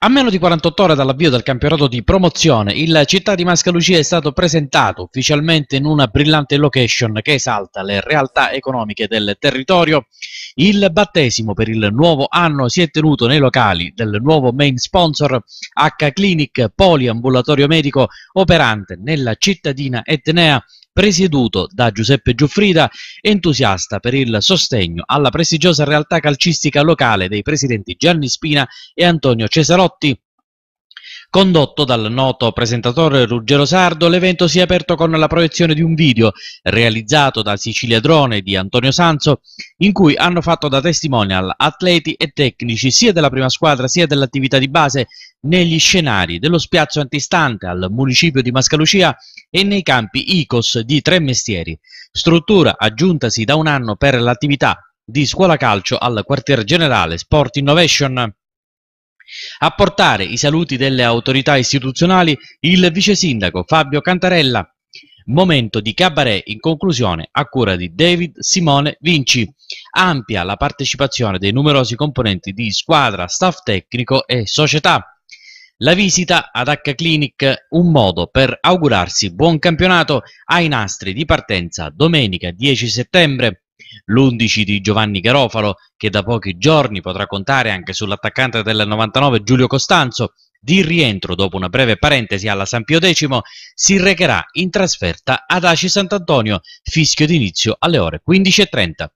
A meno di 48 ore dall'avvio del campionato di promozione, il Città di Mascalucia è stato presentato ufficialmente in una brillante location che esalta le realtà economiche del territorio. Il battesimo per il nuovo anno si è tenuto nei locali del nuovo main sponsor H Clinic Poliambulatorio Medico operante nella cittadina etnea presieduto da Giuseppe Giuffrida, entusiasta per il sostegno alla prestigiosa realtà calcistica locale dei presidenti Gianni Spina e Antonio Cesarotti, Condotto dal noto presentatore Ruggero Sardo, l'evento si è aperto con la proiezione di un video realizzato da Sicilia Drone di Antonio Sanzo, in cui hanno fatto da testimonial atleti e tecnici sia della prima squadra sia dell'attività di base negli scenari dello spiazzo antistante al municipio di Mascalucia e nei campi ICOS di Tre Mestieri, struttura aggiuntasi da un anno per l'attività di scuola calcio al quartier generale Sport Innovation. A portare i saluti delle autorità istituzionali il vice sindaco Fabio Cantarella. Momento di cabaret in conclusione a cura di David Simone Vinci. Ampia la partecipazione dei numerosi componenti di squadra, staff tecnico e società. La visita ad H Clinic, un modo per augurarsi buon campionato ai nastri di partenza domenica 10 settembre l'11 di Giovanni Garofalo che da pochi giorni potrà contare anche sull'attaccante del 99 Giulio Costanzo, di rientro dopo una breve parentesi alla San Pio X, si recherà in trasferta ad Aci Sant'Antonio, fischio d'inizio alle ore 15.30.